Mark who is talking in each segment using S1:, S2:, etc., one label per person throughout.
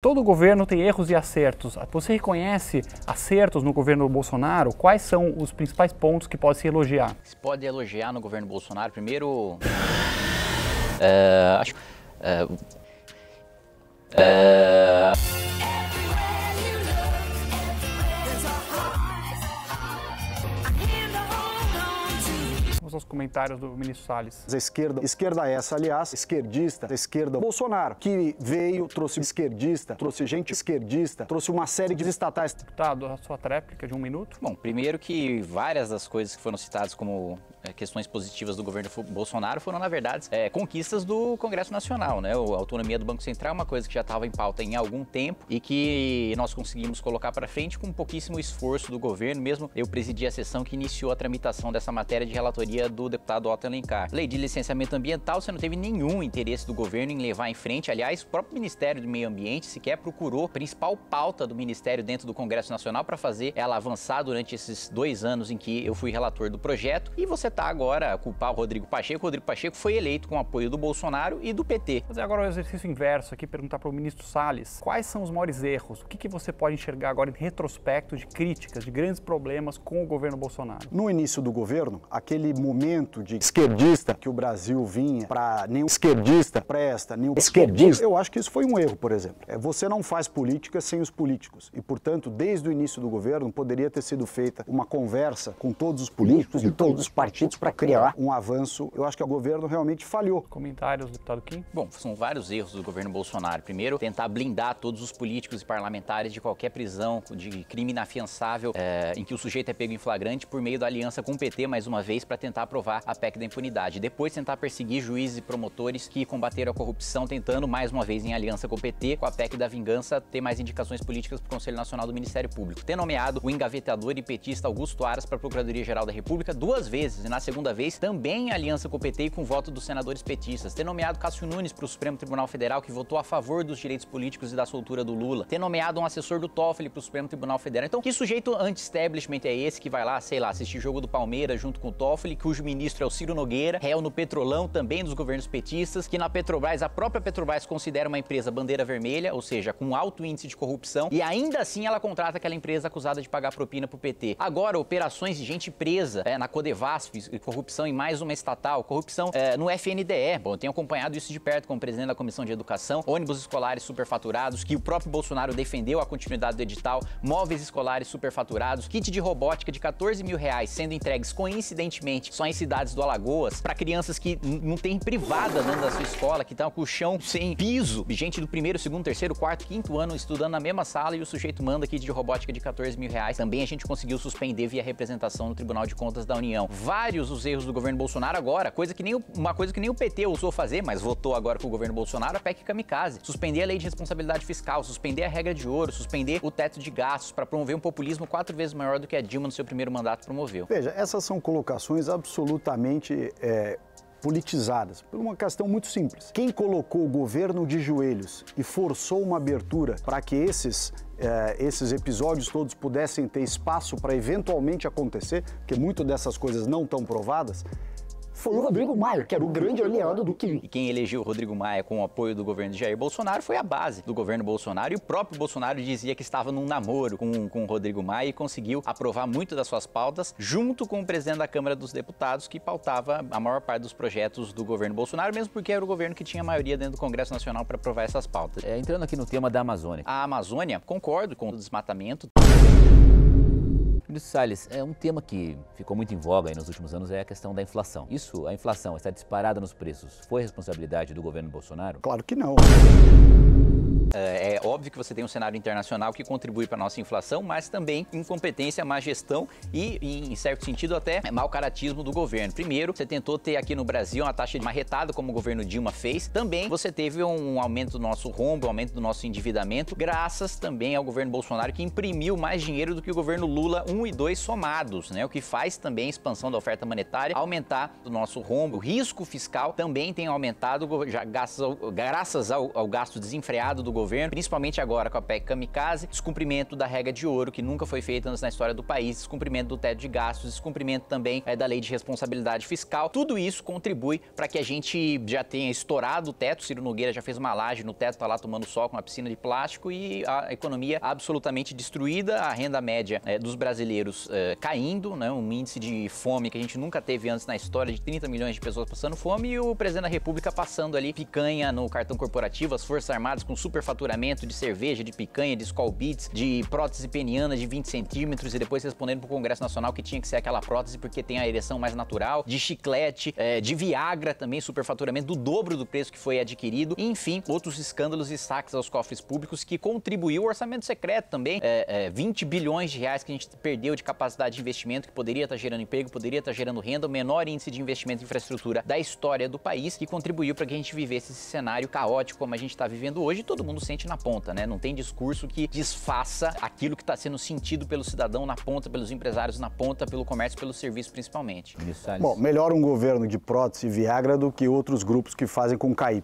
S1: Todo governo tem erros e acertos. Você reconhece acertos no governo Bolsonaro? Quais são os principais pontos que pode se elogiar? Se
S2: pode elogiar no governo Bolsonaro, primeiro. É, acho. É, é,
S1: Como os comentários do ministro Salles? A esquerda, esquerda essa, aliás, esquerdista, a esquerda Bolsonaro, que veio, trouxe esquerdista, trouxe gente esquerdista, trouxe uma série de estatais. Deputado, a sua tréplica de um minuto.
S2: Bom, primeiro que várias das coisas que foram citadas como eh, questões positivas do governo Bolsonaro foram, na verdade, é, conquistas do Congresso Nacional, né? A autonomia do Banco Central é uma coisa que já estava em pauta em algum tempo e que nós conseguimos colocar para frente com pouquíssimo esforço do governo. Mesmo eu presidi a sessão que iniciou a tramitação dessa matéria de relatoria do deputado Otto Alencar. Lei de licenciamento ambiental, você não teve nenhum interesse do governo em levar em frente. Aliás, o próprio Ministério do Meio Ambiente sequer procurou a principal pauta do Ministério dentro do Congresso Nacional para fazer ela avançar durante esses dois anos em que eu fui relator do projeto. E você está agora a culpar o Rodrigo Pacheco. O Rodrigo Pacheco foi eleito com apoio do Bolsonaro e do PT. Fazer agora o um exercício inverso aqui, perguntar para o ministro Salles quais
S1: são os maiores erros, o que, que você pode enxergar agora em retrospecto de críticas, de grandes problemas com o governo Bolsonaro. No início do governo, aquele momento de esquerdista que o Brasil vinha para nenhum esquerdista presta, nenhum esquerdista. Eu acho que isso foi um erro, por exemplo. É, você não faz política sem os políticos e, portanto, desde o início do governo poderia ter sido feita uma conversa com todos os políticos de todos os partidos para criar é. um avanço. Eu acho que o governo realmente
S2: falhou. Comentários, deputado Kim? Bom, são vários erros do governo Bolsonaro. Primeiro, tentar blindar todos os políticos e parlamentares de qualquer prisão de crime inafiançável é, em que o sujeito é pego em flagrante por meio da aliança com o PT, mais uma vez, para tentar tentar aprovar a PEC da impunidade, depois tentar perseguir juízes e promotores que combateram a corrupção, tentando, mais uma vez, em aliança com o PT, com a PEC da vingança, ter mais indicações políticas para o Conselho Nacional do Ministério Público, ter nomeado o engavetador e petista Augusto Aras para a Procuradoria-Geral da República duas vezes, e na segunda vez, também em aliança com o PT e com o voto dos senadores petistas, ter nomeado Cássio Nunes para o Supremo Tribunal Federal, que votou a favor dos direitos políticos e da soltura do Lula, ter nomeado um assessor do Toffoli para o Supremo Tribunal Federal. Então, que sujeito anti-establishment é esse que vai lá, sei lá, assistir jogo do Palmeiras junto com o Toffoli, que cujo ministro é o Ciro Nogueira, réu no Petrolão também dos governos petistas, que na Petrobras, a própria Petrobras considera uma empresa bandeira vermelha, ou seja, com alto índice de corrupção, e ainda assim ela contrata aquela empresa acusada de pagar propina pro PT. Agora, operações de gente presa é, na Codevasf, corrupção em mais uma estatal, corrupção é, no FNDE. Bom, eu tenho acompanhado isso de perto como presidente da Comissão de Educação, ônibus escolares superfaturados, que o próprio Bolsonaro defendeu a continuidade do edital, móveis escolares superfaturados, kit de robótica de 14 mil reais sendo entregues coincidentemente só em cidades do Alagoas, para crianças que não têm privada dentro da sua escola, que estão com o chão sem piso. Gente do primeiro, segundo, terceiro, quarto, quinto ano estudando na mesma sala e o sujeito manda aqui de robótica de 14 mil reais. Também a gente conseguiu suspender via representação no Tribunal de Contas da União. Vários os erros do governo Bolsonaro agora, coisa que nem o, uma coisa que nem o PT ousou fazer, mas votou agora com o governo Bolsonaro, a PEC kamikaze. Suspender a lei de responsabilidade fiscal, suspender a regra de ouro, suspender o teto de gastos para promover um populismo quatro vezes maior do que a Dilma no seu primeiro mandato promoveu.
S1: Veja, essas são colocações absolutamente absolutamente é, politizadas, por uma questão muito simples. Quem colocou o governo de joelhos e forçou uma abertura para que esses, é, esses episódios todos pudessem ter espaço para eventualmente acontecer, porque muito dessas coisas não estão provadas, foi o Rodrigo Maia, que era o grande
S2: aliado do Kim. E quem elegeu o Rodrigo Maia com o apoio do governo de Jair Bolsonaro foi a base do governo Bolsonaro. E o próprio Bolsonaro dizia que estava num namoro com, com o Rodrigo Maia e conseguiu aprovar muito das suas pautas, junto com o presidente da Câmara dos Deputados, que pautava a maior parte dos projetos do governo Bolsonaro, mesmo porque era o governo que tinha a maioria dentro do Congresso Nacional para aprovar essas pautas. É, entrando aqui no tema da Amazônia. A Amazônia, concordo com o desmatamento. Ministro Salles, é um tema que ficou muito em voga nos últimos anos é a questão da inflação. Isso, a inflação está disparada nos preços, foi responsabilidade do governo Bolsonaro? Claro que não. Eh, é óbvio que você tem um cenário internacional que contribui para a nossa inflação, mas também incompetência, má gestão e, em certo sentido, até mau caratismo do governo. Primeiro, você tentou ter aqui no Brasil uma taxa de marretada, como o governo Dilma fez. Também você teve um aumento do nosso rombo, um aumento do nosso endividamento, graças também ao governo Bolsonaro, que imprimiu mais dinheiro do que o governo Lula 1 e 2 somados, né? O que faz também a expansão da oferta monetária aumentar o nosso rombo. O risco fiscal também tem aumentado graças ao, graças ao, ao gasto desenfreado do governo, principalmente agora com a PEC kamikaze, descumprimento da regra de ouro que nunca foi feita antes na história do país, descumprimento do teto de gastos, descumprimento também é, da lei de responsabilidade fiscal. Tudo isso contribui para que a gente já tenha estourado o teto. Ciro Nogueira já fez uma laje no teto, está lá tomando sol com uma piscina de plástico e a economia absolutamente destruída, a renda média é, dos brasileiros é, caindo, né, um índice de fome que a gente nunca teve antes na história de 30 milhões de pessoas passando fome e o presidente da República passando ali picanha no cartão corporativo, as Forças Armadas com super faturamento de cerveja, de picanha, de Skull Beats, de prótese peniana de 20 centímetros e depois respondendo pro Congresso Nacional que tinha que ser aquela prótese porque tem a ereção mais natural, de chiclete, é, de Viagra também, superfaturamento do dobro do preço que foi adquirido, enfim, outros escândalos e saques aos cofres públicos que contribuiu ao orçamento secreto também, é, é, 20 bilhões de reais que a gente perdeu de capacidade de investimento que poderia estar tá gerando emprego, poderia estar tá gerando renda, o menor índice de investimento em infraestrutura da história do país que contribuiu para que a gente vivesse esse cenário caótico como a gente está vivendo hoje, e todo mundo mundo sente na ponta, né? Não tem discurso que desfaça aquilo que está sendo sentido pelo cidadão na ponta, pelos empresários na ponta, pelo comércio, pelo serviço principalmente. Isso, Bom,
S1: melhor um governo de prótese e Viagra do que outros grupos que fazem com KY.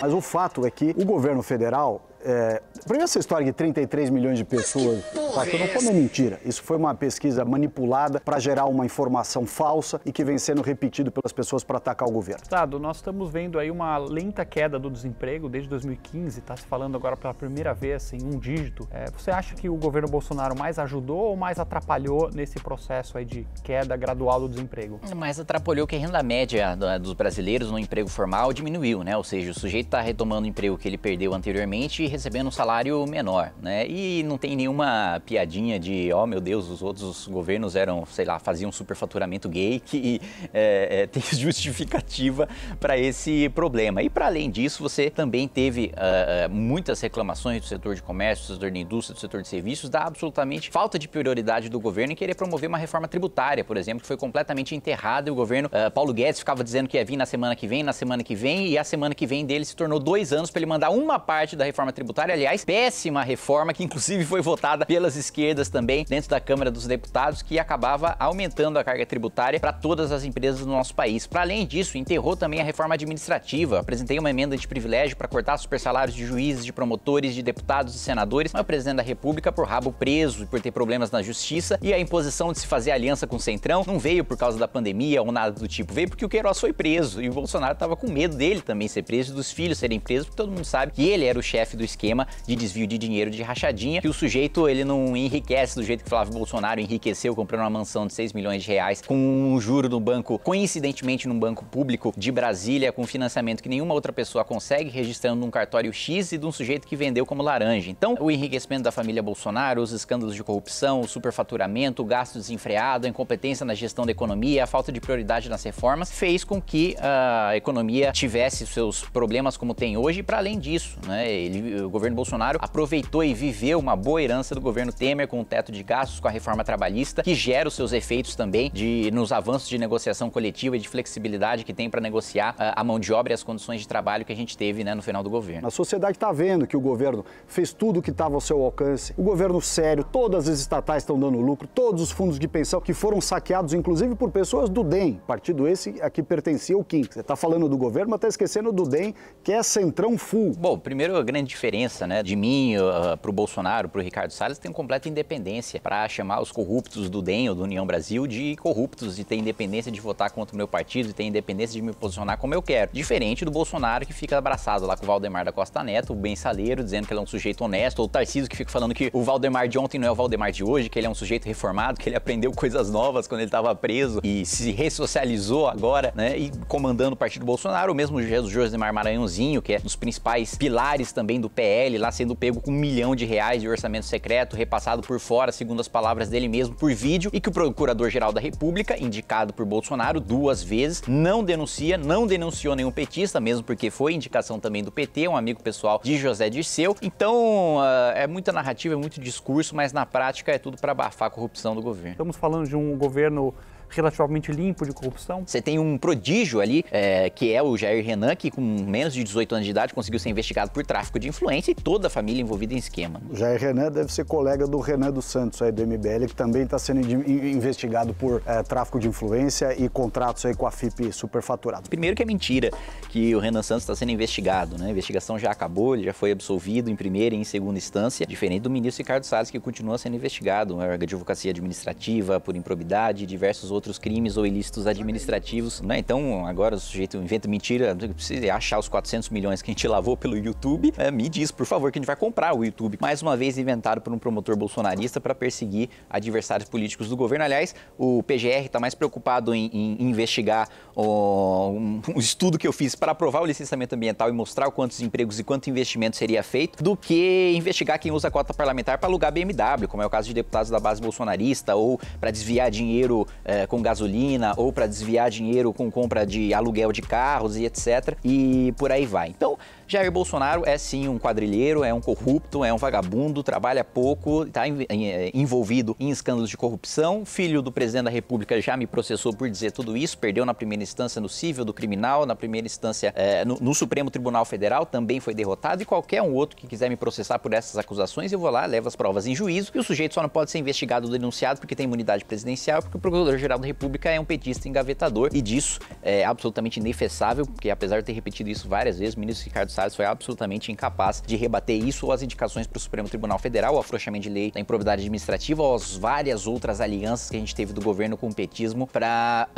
S1: Mas o fato é que o governo federal é, primeiro essa história de 33 milhões de pessoas passou não é foi uma mentira. Isso foi uma pesquisa manipulada para gerar uma informação falsa e que vem sendo repetido pelas pessoas para atacar o governo. Estado, nós estamos vendo aí uma lenta queda do desemprego desde 2015, está se falando agora pela primeira vez em um dígito. É, você acha que o governo Bolsonaro mais ajudou ou mais atrapalhou nesse processo aí de queda gradual do desemprego? É, mais
S2: atrapalhou que a renda média dos brasileiros no emprego formal diminuiu, né? Ou seja, o sujeito está retomando o emprego que ele perdeu anteriormente e recebendo um salário menor, né? E não tem nenhuma piadinha de, ó oh, meu Deus, os outros governos eram, sei lá, faziam superfaturamento gay que é, é, tem justificativa para esse problema. E para além disso, você também teve uh, muitas reclamações do setor de comércio, do setor de indústria, do setor de serviços, da absolutamente falta de prioridade do governo em querer promover uma reforma tributária, por exemplo, que foi completamente enterrada e o governo uh, Paulo Guedes ficava dizendo que ia vir na semana que vem, na semana que vem, e a semana que vem dele se tornou dois anos para ele mandar uma parte da reforma tributária tributária, aliás, péssima reforma que inclusive foi votada pelas esquerdas também dentro da Câmara dos Deputados, que acabava aumentando a carga tributária para todas as empresas do nosso país. Para além disso, enterrou também a reforma administrativa. Apresentei uma emenda de privilégio para cortar super salários de juízes, de promotores, de deputados e senadores, mas o presidente da República por rabo preso e por ter problemas na justiça e a imposição de se fazer aliança com o Centrão não veio por causa da pandemia ou nada do tipo, veio porque o Queiroz foi preso e o Bolsonaro estava com medo dele também ser preso, dos filhos serem presos, porque todo mundo sabe que ele era o chefe do esquema de desvio de dinheiro de rachadinha, que o sujeito ele não enriquece do jeito que Flávio Bolsonaro enriqueceu comprando uma mansão de 6 milhões de reais com um juro no banco, coincidentemente num banco público de Brasília, com financiamento que nenhuma outra pessoa consegue, registrando um cartório X e de um sujeito que vendeu como laranja. Então, o enriquecimento da família Bolsonaro, os escândalos de corrupção, o superfaturamento, o gasto desenfreado, a incompetência na gestão da economia, a falta de prioridade nas reformas, fez com que ah, a economia tivesse seus problemas como tem hoje, para além disso, né? Ele, o governo Bolsonaro aproveitou e viveu uma boa herança do governo Temer com o teto de gastos, com a reforma trabalhista, que gera os seus efeitos também de nos avanços de negociação coletiva e de flexibilidade que tem para negociar ah, a, mão de obra e as condições de trabalho que a gente teve né, no final do governo.
S1: A sociedade está vendo que o governo fez tudo o que estava ao seu alcance, o governo sério, todas as estatais estão dando lucro, todos os fundos de pensão que foram saqueados, inclusive por pessoas do DEM, partido esse a que pertencia o Kim. Você está falando do governo, mas está esquecendo do DEM, que é centrão full.
S2: Bom, primeiro a grande diferença né, de mim uh, ah, para o Bolsonaro, para o Ricardo Salles, tem completa independência para chamar os corruptos do DEM ou do União Brasil de corruptos e ter independência de votar contra o meu partido e ter independência de me posicionar como eu quero. Diferente do Bolsonaro que fica abraçado lá com o Valdemar da Costa Neto, o bem saleiro, dizendo que ele é um sujeito honesto, ou o Tarcísio que fica falando que o Valdemar de ontem não é o Valdemar de hoje, que ele é um sujeito reformado, que ele aprendeu coisas novas quando ele estava preso e se ressocializou agora, né? E comandando o partido Bolsonaro, o mesmo José Maranhãozinho, que é um dos principais pilares também do PL, lá sendo pego com um milhão de reais de orçamento secreto, repassado por fora, segundo as palavras dele mesmo, por vídeo, e que o Procurador-Geral da República, indicado por Bolsonaro duas vezes, não denuncia, não denunciou nenhum petista, mesmo porque foi indicação também do PT, um amigo pessoal de José Dirceu. Então, ah, é muita narrativa, é muito discurso, mas na prática é tudo para abafar a corrupção do governo. Estamos falando de um governo relativamente limpo de corrupção. Você tem um prodígio ali, é, que é o Jair Renan, que com menos de 18 anos de idade conseguiu ser investigado por tráfico de influência e toda a família envolvida em esquema.
S1: O Jair Renan deve ser colega do Renan dos Santos aí do MBL, que também está sendo investigado por é, tráfico de influência e contratos
S2: aí com a FIP superfaturado. Primeiro que é mentira que o Renan Santos está sendo investigado, né? A investigação já acabou, ele já foi absolvido em primeira e em segunda instância, diferente do ministro Ricardo Salles, que continua sendo investigado, né? advocacia administrativa, por improbidade e diversos outros outros crimes ou ilícitos administrativos. Né? Então, agora o sujeito inventa mentira, precisa achar os 400 milhões que a gente lavou pelo YouTube. É, me diz, por favor, que a gente vai comprar o YouTube. Mais uma vez inventado por um promotor bolsonarista para perseguir adversários políticos do governo. Aliás, o PGR está mais preocupado em, em investigar um, um, estudo que eu fiz para aprovar o licenciamento ambiental e mostrar quantos empregos e quanto investimento seria feito, do que investigar quem usa a cota parlamentar para alugar BMW, como é o caso de deputados da base bolsonarista, ou para desviar dinheiro é, eh, com gasolina ou para desviar dinheiro com compra de aluguel de carros e etc. E por aí vai. Então, Jair Bolsonaro é sim um quadrilheiro, é um corrupto, é um vagabundo, trabalha pouco, está é, envolvido em escândalos de corrupção. Filho do presidente da República já me processou por dizer tudo isso, perdeu na primeira instância no civil do criminal, na primeira instância é, no, no, Supremo Tribunal Federal, também foi derrotado. E qualquer um outro que quiser me processar por essas acusações, eu vou lá, levo as provas em juízo. E o sujeito só não pode ser investigado ou denunciado porque tem imunidade presidencial, porque o Procurador-Geral da República é um petista engavetador. E disso é absolutamente inefessável, porque apesar de ter repetido isso várias vezes, o ministro Ricardo Salles foi absolutamente incapaz de rebater isso ou as indicações para o Supremo Tribunal Federal, o afrouxamento de lei da improbidade administrativa ou as várias outras alianças que a gente teve do governo com o petismo para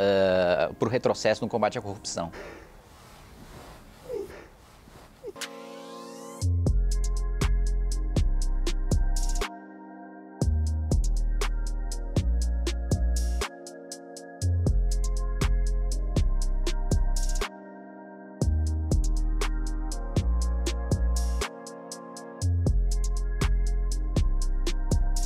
S2: uh, o retrocesso no combate à corrupção.